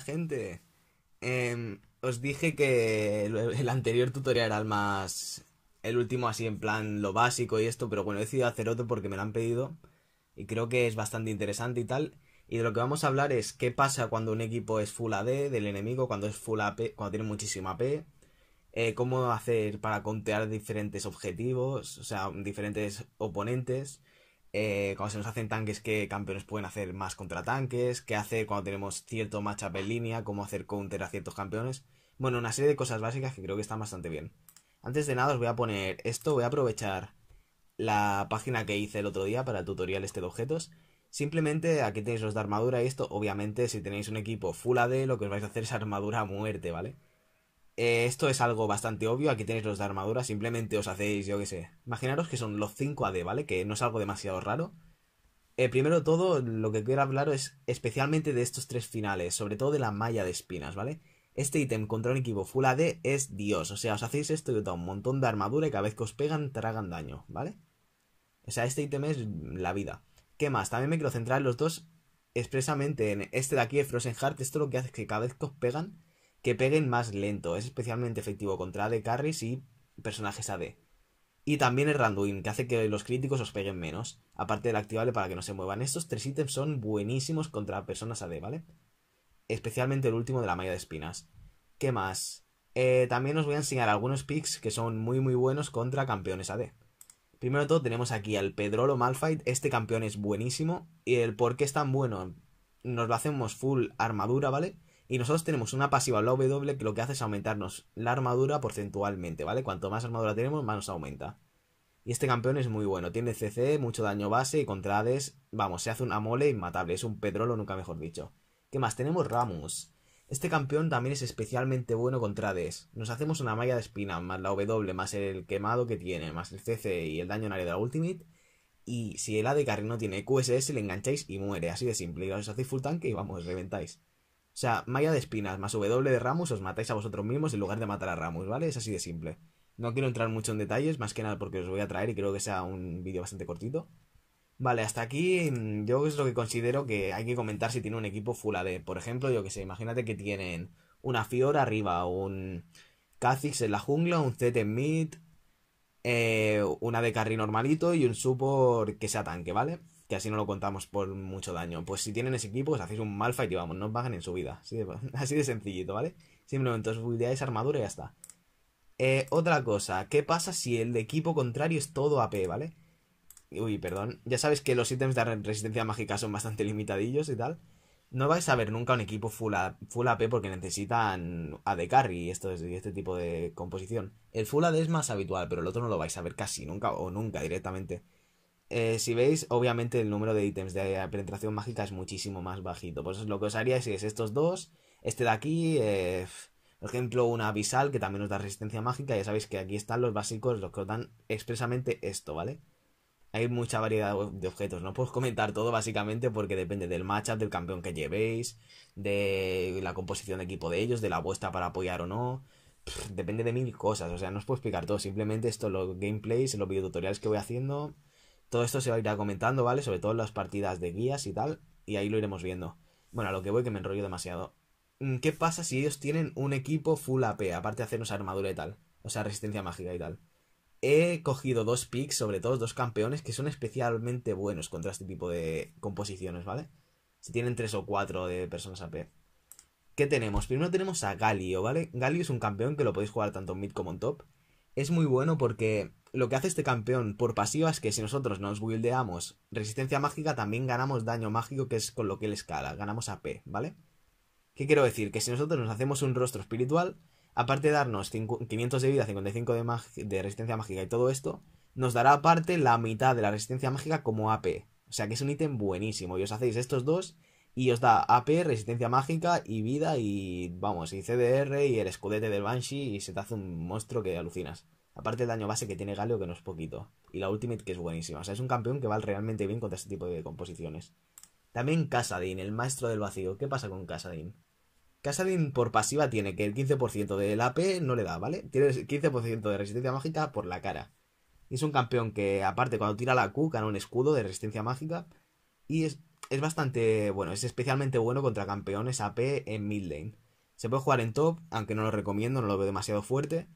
gente. Em, os dije que el anterior tutorial era el más... El último así en plan lo básico y esto, pero bueno, he decidido hacer otro porque me lo han pedido. Y creo que es bastante interesante y tal. Y de lo que vamos a hablar es qué pasa cuando un equipo es full AD del enemigo, cuando es full AP, cuando tiene muchísima AP. Eh, cómo hacer para contear diferentes objetivos, o sea, diferentes oponentes. Eh, cuando se nos hacen tanques, qué campeones pueden hacer más contra tanques, qué hacer cuando tenemos cierto matchup en línea, cómo hacer counter a ciertos campeones. Bueno, una serie de cosas básicas que creo que están bastante bien. Antes de nada os voy a poner esto, voy a aprovechar la página que hice el otro día para el tutorial este de objetos. Simplemente aquí tenéis los de armadura y esto, obviamente si tenéis un equipo full AD lo que os vais a hacer es armadura a muerte, ¿vale? Eh, esto es algo bastante obvio, aquí tenéis los de armadura, simplemente os hacéis, yo qué sé. Imaginaros que son los 5 AD, ¿vale? Que no es algo demasiado raro. Eh, primero todo, lo que quiero hablaros es especialmente de estos tres finales, sobre todo de la malla de espinas, ¿vale? Este ítem contra un equipo Full AD es Dios, o sea, os hacéis esto y os da un montón de armadura y cada vez que os pegan tragan daño, ¿vale? O sea, este ítem es la vida. ¿Qué más? También me quiero centrar en los dos expresamente en este de aquí, Frozen Heart. Esto lo que hace es que cada vez que os pegan, que peguen más lento. Es especialmente efectivo contra AD carries y personajes AD. Y también el Randuin, que hace que los críticos os peguen menos, aparte del activable para que no se muevan. Estos tres ítems son buenísimos contra personas AD, ¿vale? Especialmente el último de la malla de espinas. ¿Qué más? Eh, también os voy a enseñar algunos picks que son muy muy buenos contra campeones AD. Primero de todo tenemos aquí al Pedrolo Malfight, este campeón es buenísimo. Y el por qué es tan bueno, nos lo hacemos full armadura, ¿vale? Y nosotros tenemos una pasiva, la W, que lo que hace es aumentarnos la armadura porcentualmente, ¿vale? Cuanto más armadura tenemos, más nos aumenta. Y este campeón es muy bueno, tiene CC, mucho daño base y contra Hades, vamos, se hace una mole inmatable, es un petróleo, nunca mejor dicho. ¿Qué más? Tenemos ramos Este campeón también es especialmente bueno contra Hades. Nos hacemos una malla de espina, más la W, más el quemado que tiene, más el CC y el daño en área de la Ultimate. Y si el AD Carry no tiene QSS, le engancháis y muere, así de simple. Y os hacéis full tanque y vamos, reventáis. O sea, malla de Espinas más W de Ramos os matáis a vosotros mismos en lugar de matar a Ramos, ¿vale? Es así de simple. No quiero entrar mucho en detalles, más que nada porque os voy a traer y creo que sea un vídeo bastante cortito. Vale, hasta aquí mm, yo es lo que considero que hay que comentar si tiene un equipo full AD. Por ejemplo, yo que sé, imagínate que tienen una Fiora arriba, un Kha'Zix en la jungla, un Zed en mid, eh, una de carry normalito y un support que sea tanque, ¿vale? así no lo contamos por mucho daño. Pues si tienen ese equipo, os pues hacéis un fight y vamos, no os bajan en su vida. Así de, sencillito, ¿vale? Simplemente os buildeáis armadura y ya está. Eh, otra cosa, ¿qué pasa si el de equipo contrario es todo AP, ¿vale? Uy, perdón. Ya sabes que los ítems de resistencia mágica son bastante limitadillos y tal. No vais a ver nunca un equipo full, full AP porque necesitan AD carry y esto, este tipo de composición. El full AD es más habitual, pero el otro no lo vais a ver casi nunca o nunca directamente. Eh, si veis, obviamente el número de ítems de penetración mágica es muchísimo más bajito. Por eso lo que os haría es, es estos dos, este de aquí, eh, por ejemplo, una abisal que también os da resistencia mágica. Ya sabéis que aquí están los básicos, los que os dan expresamente esto, ¿vale? Hay mucha variedad de objetos, no puedo comentar todo básicamente porque depende del matchup, del campeón que llevéis, de la composición de equipo de ellos, de la vuestra para apoyar o no. depende de mil cosas, o sea, no os puedo explicar todo, simplemente esto, los gameplays, los videotutoriales que voy haciendo todo esto se va a ir comentando, ¿vale? Sobre todo en las partidas de guías y tal, y ahí lo iremos viendo. Bueno, a lo que voy que me enrollo demasiado. Mm, ¿Qué pasa si ellos tienen un equipo full AP, aparte de hacernos armadura y tal? O sea, resistencia mágica y tal. He cogido dos picks, sobre todo dos campeones, que son especialmente buenos contra este tipo de composiciones, ¿vale? Si tienen tres o cuatro de personas AP. ¿Qué tenemos? Primero tenemos a Galio, ¿vale? Galio es un campeón que lo podéis jugar tanto en mid como en top. Es muy bueno porque lo que hace este campeón por pasiva es que si nosotros nos buildeamos resistencia mágica, también ganamos daño mágico, que es con lo que él escala. Ganamos AP, ¿vale? ¿Qué quiero decir? Que si nosotros nos hacemos un rostro espiritual, aparte de darnos 500 de vida, 55 de, de resistencia mágica y todo esto, nos dará aparte la mitad de la resistencia mágica como AP. O sea que es un ítem buenísimo. Y os hacéis estos dos y os da AP, resistencia mágica y vida y vamos, y CDR y el escudete del Banshee y se te hace un monstruo que alucinas. Aparte del daño base que tiene Galio, que no es poquito. Y la Ultimate, que es buenísima. O sea, es un campeón que va realmente bien contra este tipo de composiciones. También Casadin, el maestro del vacío. ¿Qué pasa con Casadin? Casadin por pasiva tiene que el 15% del AP no le da, ¿vale? Tiene el 15% de resistencia mágica por la cara. Es un campeón que, aparte, cuando tira la Q, gana un escudo de resistencia mágica. Y es, es bastante bueno, es especialmente bueno contra campeones AP en mid lane. Se puede jugar en top, aunque no lo recomiendo, no lo veo demasiado fuerte.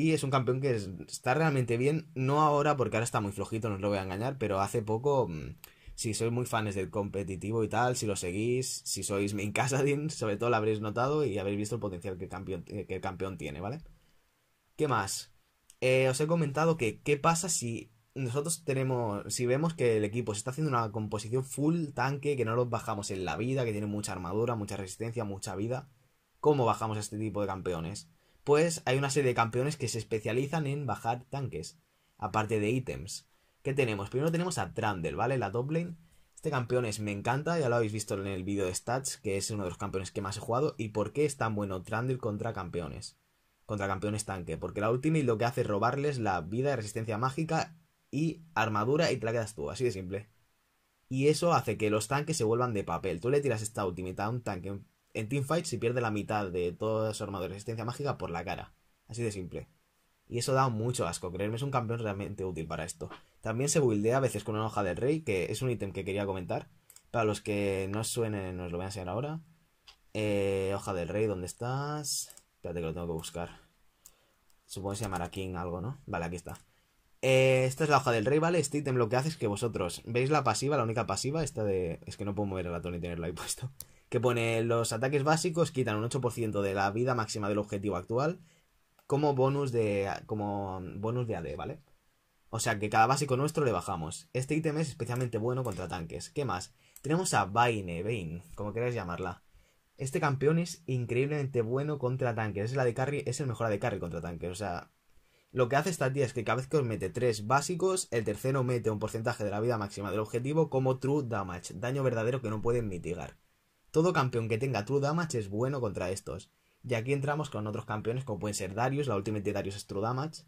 Y es un campeón que está realmente bien, no ahora porque ahora está muy flojito, no os lo voy a engañar, pero hace poco, mm, si sois muy fans del competitivo y tal, si lo seguís, si sois main Casadin, sobre todo lo habréis notado y habréis visto el potencial que el campeón, eh, campeón tiene, ¿vale? ¿Qué más? Eh, os he comentado que qué pasa si nosotros tenemos, si vemos que el equipo se está haciendo una composición full tanque, que no los bajamos en la vida, que tiene mucha armadura, mucha resistencia, mucha vida, ¿cómo bajamos a este tipo de campeones? pues hay una serie de campeones que se especializan en bajar tanques, aparte de ítems. ¿Qué tenemos? Primero tenemos a Trundle, ¿vale? La top Este campeón es, me encanta, ya lo habéis visto en el vídeo de stats, que es uno de los campeones que más he jugado. ¿Y por qué es tan bueno Trundle contra campeones? Contra campeones tanque. Porque la ultimate lo que hace es robarles la vida, de resistencia mágica y armadura y te la quedas tú, así de simple. Y eso hace que los tanques se vuelvan de papel. Tú le tiras esta ultimate a un tanque en Teamfight se pierde la mitad de toda su armadura de resistencia mágica por la cara. Así de simple. Y eso da mucho asco. Creerme es un campeón realmente útil para esto. También se buildea a veces con una hoja del rey, que es un ítem que quería comentar. Para los que no suenen, nos lo voy a enseñar ahora. Eh, hoja del rey, ¿dónde estás? Espérate que lo tengo que buscar. Supongo que se llamará King algo, ¿no? Vale, aquí está. Eh, esta es la hoja del rey, ¿vale? Este ítem lo que hace es que vosotros veis la pasiva, la única pasiva, esta de... Es que no puedo mover el ratón y tenerlo ahí puesto que pone los ataques básicos quitan un 8% de la vida máxima del objetivo actual como bonus de como bonus de AD, ¿vale? O sea que cada básico nuestro le bajamos. Este ítem es especialmente bueno contra tanques. ¿Qué más? Tenemos a Vaine, Vayne, como queráis llamarla. Este campeón es increíblemente bueno contra tanques. Es, la de carry, es el mejor de carry contra tanques. O sea, lo que hace esta tía es que cada vez que os mete tres básicos, el tercero mete un porcentaje de la vida máxima del objetivo como true damage, daño verdadero que no pueden mitigar. Todo campeón que tenga True Damage es bueno contra estos. Y aquí entramos con otros campeones como pueden ser Darius, la Ultimate de Darius es True Damage.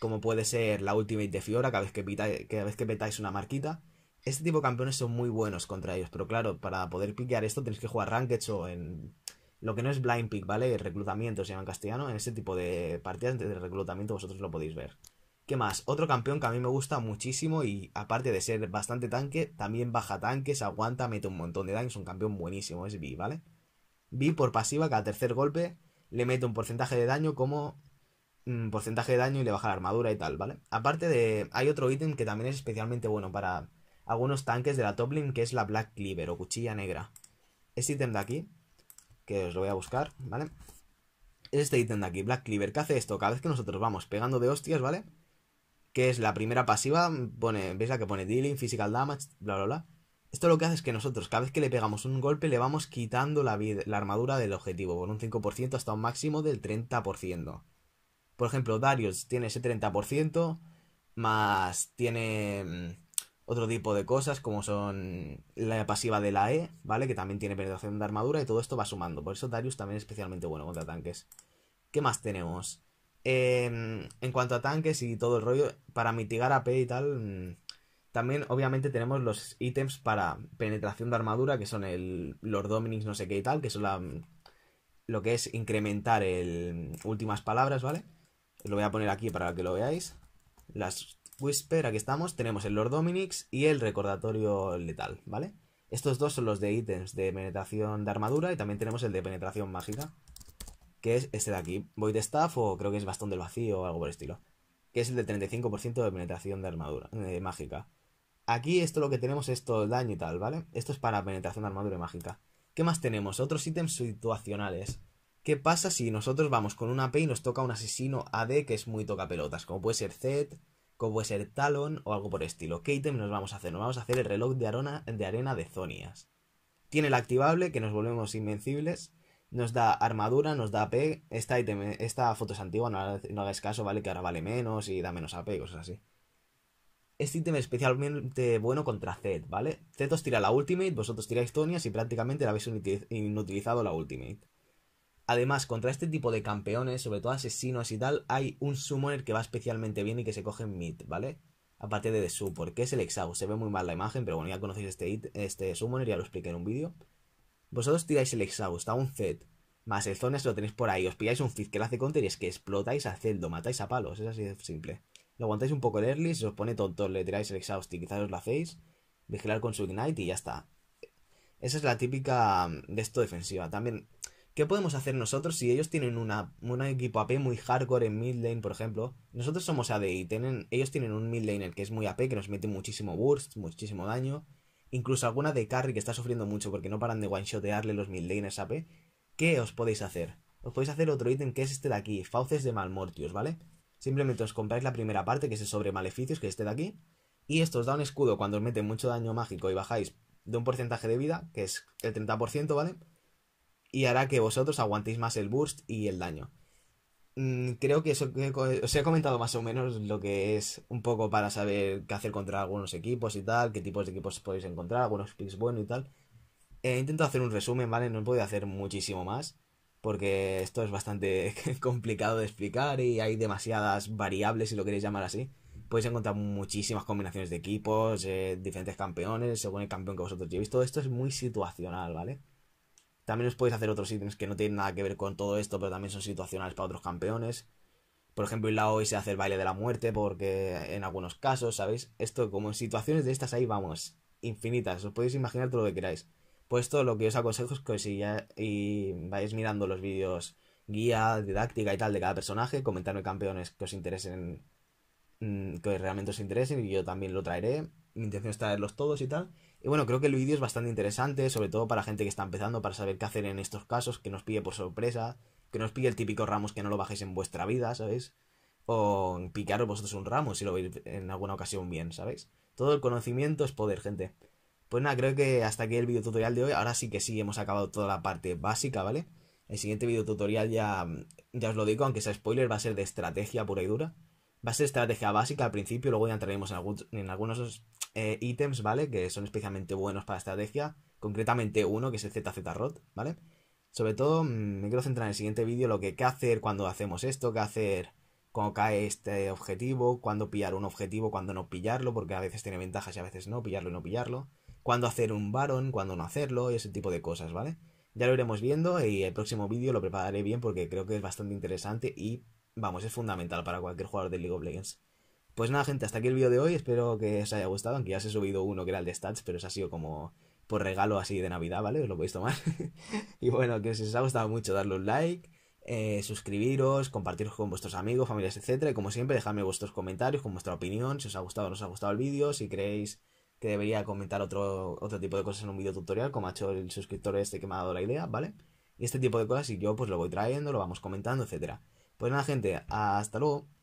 Como puede ser la Ultimate de Fiora cada vez que, petáis una marquita. Este tipo de campeones son muy buenos contra ellos, pero claro, para poder piquear esto tenéis que jugar Ranked o en lo que no es blind pick, ¿vale? Reclutamiento se llama en castellano. En ese tipo de partidas de reclutamiento vosotros lo podéis ver. ¿Qué más? Otro campeón que a mí me gusta muchísimo y aparte de ser bastante tanque, también baja tanques, aguanta, mete un montón de daño, es un campeón buenísimo, es Vi, ¿vale? Vi por pasiva, cada tercer golpe le mete un porcentaje de daño como un mm, porcentaje de daño y le baja la armadura y tal, ¿vale? Aparte de... hay otro ítem que también es especialmente bueno para algunos tanques de la top lane que es la Black Cleaver o cuchilla negra. Este ítem de aquí, que os lo voy a buscar, ¿vale? Es este ítem de aquí, Black Cleaver, que hace esto, cada vez que nosotros vamos pegando de hostias, ¿vale? que es la primera pasiva, pone, ¿veis la que pone dealing, physical damage, bla, bla, bla? Esto lo que hace es que nosotros, cada vez que le pegamos un golpe, le vamos quitando la, la armadura del objetivo, con un 5% hasta un máximo del 30%. Por ejemplo, Darius tiene ese 30%, más tiene mm, otro tipo de cosas, como son la pasiva de la E, ¿vale? Que también tiene penetración de armadura y todo esto va sumando. Por eso Darius también es especialmente bueno contra tanques. ¿Qué más tenemos? Em, en cuanto a tanques y todo el rollo, para mitigar AP y tal, mm, también obviamente tenemos los ítems para penetración de armadura, que son el, Lord Dominix no sé qué y tal, que son mm, lo que es incrementar el mm, últimas palabras, ¿vale? Lo voy a poner aquí para que lo veáis. Las Whisper, aquí estamos, tenemos el Lord Dominix y el recordatorio letal, ¿vale? Estos dos son los de ítems de penetración de armadura y también tenemos el de penetración mágica que es este de aquí, Void Staff o creo que es Bastón del Vacío o algo por el estilo, que es el del 35% de penetración de armadura eh, mágica. Aquí esto lo que tenemos es todo el daño y tal, ¿vale? Esto es para penetración de armadura mágica. ¿Qué más tenemos? Otros ítems situacionales. ¿Qué pasa si nosotros vamos con una AP y nos toca un asesino AD que es muy toca pelotas? Como puede ser Zed, como puede ser Talon o algo por el estilo. ¿Qué ítem nos vamos a hacer? Nos vamos a hacer el reloj de, de arena de Zonias. Tiene el activable que nos volvemos invencibles nos da armadura, nos da AP. Esta, esta foto es antigua, no, no hagáis caso, ¿vale? Que ahora vale menos y da menos AP y cosas así. Este ítem es especialmente bueno contra Zed, ¿vale? Zed os tira la ultimate, vosotros tiráis Tonias y prácticamente la habéis inutilizado la ultimate. Además, contra este tipo de campeones, sobre todo asesinos y tal, hay un summoner que va especialmente bien y que se coge en mid, ¿vale? Aparte de, su porque es el Exhaust. Se ve muy mal la imagen, pero bueno, ya conocéis este, este summoner, ya lo expliqué en un vídeo. Vosotros tiráis el exhaust a un Zed más el zona se lo tenéis por ahí, os pilláis un Fizz que le hace counter y es que explotáis a Zed, matáis a palos, es así de simple. Lo aguantáis un poco el early, se os pone tonto, le tiráis el exhaust y quizás os lo hacéis, vigilar con su ignite y ya está. Esa es la típica mm, de esto defensiva. También, ¿qué podemos hacer nosotros si ellos tienen una, un equipo AP muy hardcore en mid lane, por ejemplo? Nosotros somos AD y tienen, ellos tienen un mid el que es muy AP, que nos mete muchísimo burst, muchísimo daño incluso alguna de Carry que está sufriendo mucho porque no paran de one-shotearle los mil laners AP, ¿qué os podéis hacer? Os podéis hacer otro ítem que es este de aquí, Fauces de Malmortius, ¿vale? Simplemente os compráis la primera parte, que es sobre maleficios, que es este de aquí, y esto os da un escudo cuando os mete mucho daño mágico y bajáis de un porcentaje de vida, que es el 30%, ¿vale? Y hará que vosotros aguantéis más el burst y el daño. Mm, creo que eso, os he comentado más o menos lo que es un poco para saber qué hacer contra algunos equipos y tal, qué tipos de equipos podéis encontrar, algunos picks buenos y tal. He eh, intento hacer un resumen, ¿vale? No he podido hacer muchísimo más porque esto es bastante complicado de explicar y hay demasiadas variables, si lo queréis llamar así. Podéis encontrar muchísimas combinaciones de equipos, eh, diferentes campeones, según el campeón que vosotros llevéis. Todo esto es muy situacional, ¿vale? También os podéis hacer otros ítems que no tienen nada que ver con todo esto, pero también son situacionales para otros campeones. Por ejemplo, en la hoy se hace el baile de la muerte, porque en algunos casos, ¿sabéis? Esto, como en situaciones de estas, ahí vamos, infinitas. Os podéis imaginar todo lo que queráis. Pues esto, lo que os aconsejo es que si y vais mirando los vídeos guía, didáctica y tal de cada personaje, comentadme campeones que os interesen, mm, que realmente os interesen, y yo también lo traeré. Mi intención es traerlos todos y tal. Y bueno, creo que el vídeo es bastante interesante, sobre todo para gente que está empezando, para saber qué hacer en estos casos, que nos pille por sorpresa, que nos pille el típico Ramos que no lo bajéis en vuestra vida, ¿sabéis? O picaros vosotros un ramo si lo veis en alguna ocasión bien, ¿sabéis? Todo el conocimiento es poder, gente. Pues nada, creo que hasta aquí el video tutorial de hoy. Ahora sí que sí, hemos acabado toda la parte básica, ¿vale? El siguiente video tutorial ya, ya os lo digo, aunque sea spoiler, va a ser de estrategia pura y dura va a ser estrategia básica al principio, luego ya entraremos en, algunos eh, ítems, ¿vale? Que son especialmente buenos para estrategia, concretamente uno que es el ZZ-Rot, ¿vale? Sobre todo mm, me quiero centrar en el siguiente vídeo lo que qué hacer cuando hacemos esto, qué hacer cuando cae este objetivo, cuándo pillar un objetivo, cuándo no pillarlo, porque a veces tiene ventajas y a veces no, pillarlo y no pillarlo, cuándo hacer un varón, cuándo no hacerlo, y ese tipo de cosas, ¿vale? Ya lo iremos viendo y el próximo vídeo lo prepararé bien porque creo que es bastante interesante y vamos, es fundamental para cualquier jugador de League of Legends. Pues nada, gente, hasta aquí el vídeo de hoy. Espero que os haya gustado, aunque ya os he subido uno que era el de stats, pero eso ha sido como por regalo así de Navidad, ¿vale? Os lo podéis tomar. y bueno, que si os ha gustado mucho, darle un like, eh, suscribiros, compartiros con vuestros amigos, familias, etc Y como siempre, dejadme vuestros comentarios con vuestra opinión, si os ha gustado o no os ha gustado el vídeo, si creéis que debería comentar otro, otro tipo de cosas en un vídeo tutorial, como ha hecho el suscriptor este que me ha dado la idea, ¿vale? Y este tipo de cosas, y yo pues lo voy trayendo, lo vamos comentando, etcétera. Pues nada, gente, hasta luego.